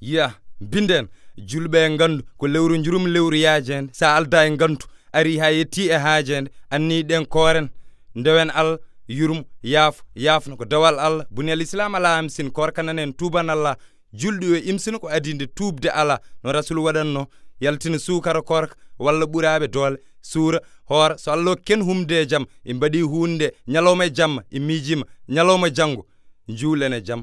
yiya binden julɓe e gandu ko lewru jurum lewru yajede sa alda e gantu ari ha yetti e haajede anni ɗen koren ndewen allah yurum yaaf yaafno ko dawal allah buni alislam ala amsin korkanan en tuban allah julɗi yo imsina ko adinde tubde ala no rasul waɗanno yaltina suukara korka walla ɓuraɓe doole suura hoora so allah ken humde e jam e mbaɗi hunde ñalawma e jamma e miijima ñalawma e janngo juulen e jam